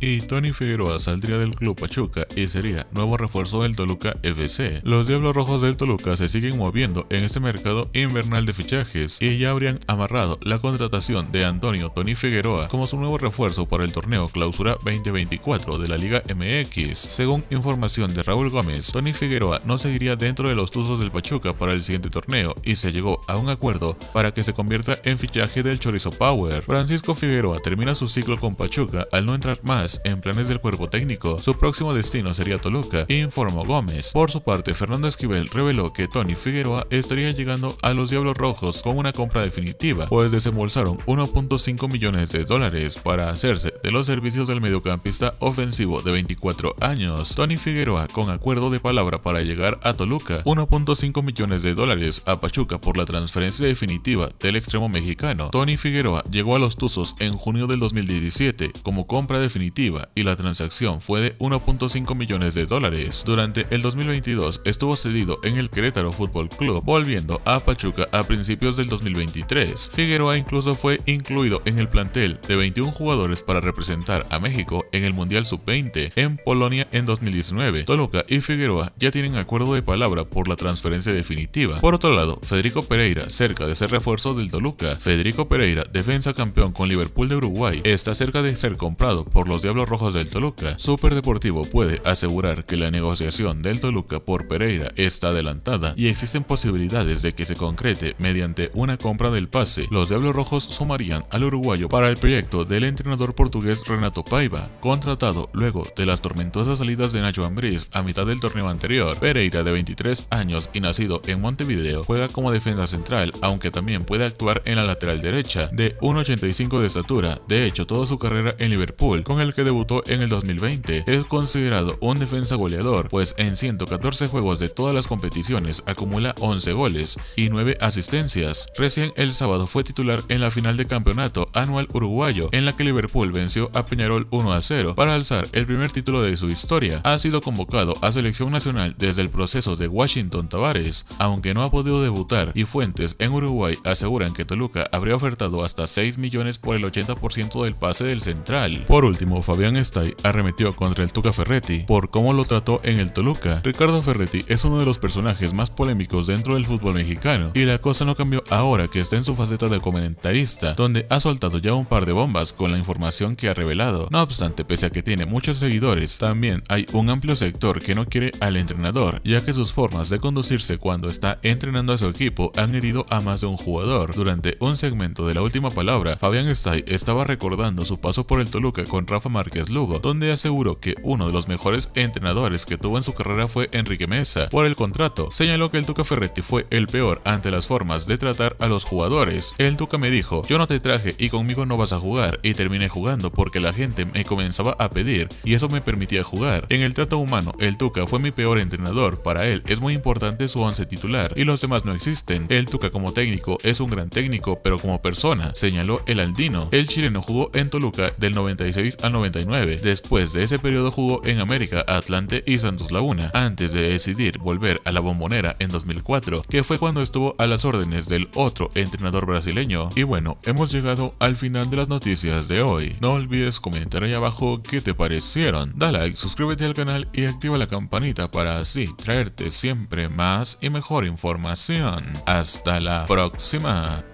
y Tony Figueroa saldría del club Pachuca y sería nuevo refuerzo del Toluca FC. Los Diablos Rojos del Toluca se siguen moviendo en este mercado invernal de fichajes y ya habrían amarrado la contratación de Antonio Tony Figueroa como su nuevo refuerzo para el torneo Clausura 2024 de la Liga MX. Según información de Raúl Gómez, Tony Figueroa no seguiría dentro de los Tuzos del Pachuca para el siguiente torneo y se llegó a un acuerdo para que se convierta en fichaje del Chorizo Power. Francisco Figueroa termina su ciclo con Pachuca al no entrar más en planes del cuerpo técnico, su próximo destino sería Toluca, informó Gómez. Por su parte, Fernando Esquivel reveló que Tony Figueroa estaría llegando a los Diablos Rojos con una compra definitiva, pues desembolsaron 1.5 millones de dólares para hacerse de los servicios del mediocampista ofensivo de 24 años. Tony Figueroa con acuerdo de palabra para llegar a Toluca, 1.5 millones de dólares a Pachuca por la transferencia definitiva del extremo mexicano. Tony Figueroa llegó a los Tuzos en junio del 2017 como compra definitiva y la transacción fue de 1.5 millones de dólares. Durante el 2022 estuvo cedido en el Querétaro Fútbol Club, volviendo a Pachuca a principios del 2023. Figueroa incluso fue incluido en el plantel de 21 jugadores para representar a México en el Mundial Sub-20 en Polonia en 2019. Toluca y Figueroa ya tienen acuerdo de palabra por la transferencia definitiva. Por otro lado, Federico Pereira, cerca de ser refuerzo del Toluca. Federico Pereira, defensa campeón con Liverpool de Uruguay, está cerca de ser comprado por los Diablos Rojos del Toluca, Super Deportivo puede asegurar que la negociación del Toluca por Pereira está adelantada y existen posibilidades de que se concrete mediante una compra del pase. Los Diablos Rojos sumarían al uruguayo para el proyecto del entrenador portugués Renato Paiva, contratado luego de las tormentosas salidas de Nacho Ambriz a mitad del torneo anterior. Pereira, de 23 años y nacido en Montevideo, juega como defensa central, aunque también puede actuar en la lateral derecha, de 1,85 de estatura. De hecho, toda su carrera en Liverpool con el que debutó en el 2020, es considerado un defensa goleador, pues en 114 juegos de todas las competiciones acumula 11 goles y 9 asistencias. Recién el sábado fue titular en la final de campeonato anual uruguayo, en la que Liverpool venció a Peñarol 1 a 0 para alzar el primer título de su historia. Ha sido convocado a selección nacional desde el proceso de Washington Tavares, aunque no ha podido debutar y fuentes en Uruguay aseguran que Toluca habría ofertado hasta 6 millones por el 80% del pase del central. Por último, Fabián Estay arremetió contra el Tuca Ferretti por cómo lo trató en el Toluca. Ricardo Ferretti es uno de los personajes más polémicos dentro del fútbol mexicano y la cosa no cambió ahora que está en su faceta de comentarista, donde ha soltado ya un par de bombas con la información que ha revelado. No obstante, pese a que tiene muchos seguidores, también hay un amplio sector que no quiere al entrenador, ya que sus formas de conducirse cuando está entrenando a su equipo han herido a más de un jugador. Durante un segmento de la última palabra, Fabián Estay estaba recordando su paso por el Toluca con Rafa Márquez Lugo, donde aseguró que uno de los mejores entrenadores que tuvo en su carrera fue Enrique Mesa. Por el contrato, señaló que el Tuca Ferretti fue el peor ante las formas de tratar a los jugadores. El Tuca me dijo, yo no te traje y conmigo no vas a jugar, y terminé jugando porque la gente me comenzaba a pedir y eso me permitía jugar. En el trato humano, el Tuca fue mi peor entrenador, para él es muy importante su once titular y los demás no existen. El Tuca como técnico es un gran técnico, pero como persona, señaló el Aldino. El chileno jugó en Toluca del 96 al 96 Después de ese periodo jugó en América, Atlante y Santos Laguna, antes de decidir volver a la bombonera en 2004, que fue cuando estuvo a las órdenes del otro entrenador brasileño. Y bueno, hemos llegado al final de las noticias de hoy. No olvides comentar ahí abajo qué te parecieron. Da like, suscríbete al canal y activa la campanita para así traerte siempre más y mejor información. Hasta la próxima.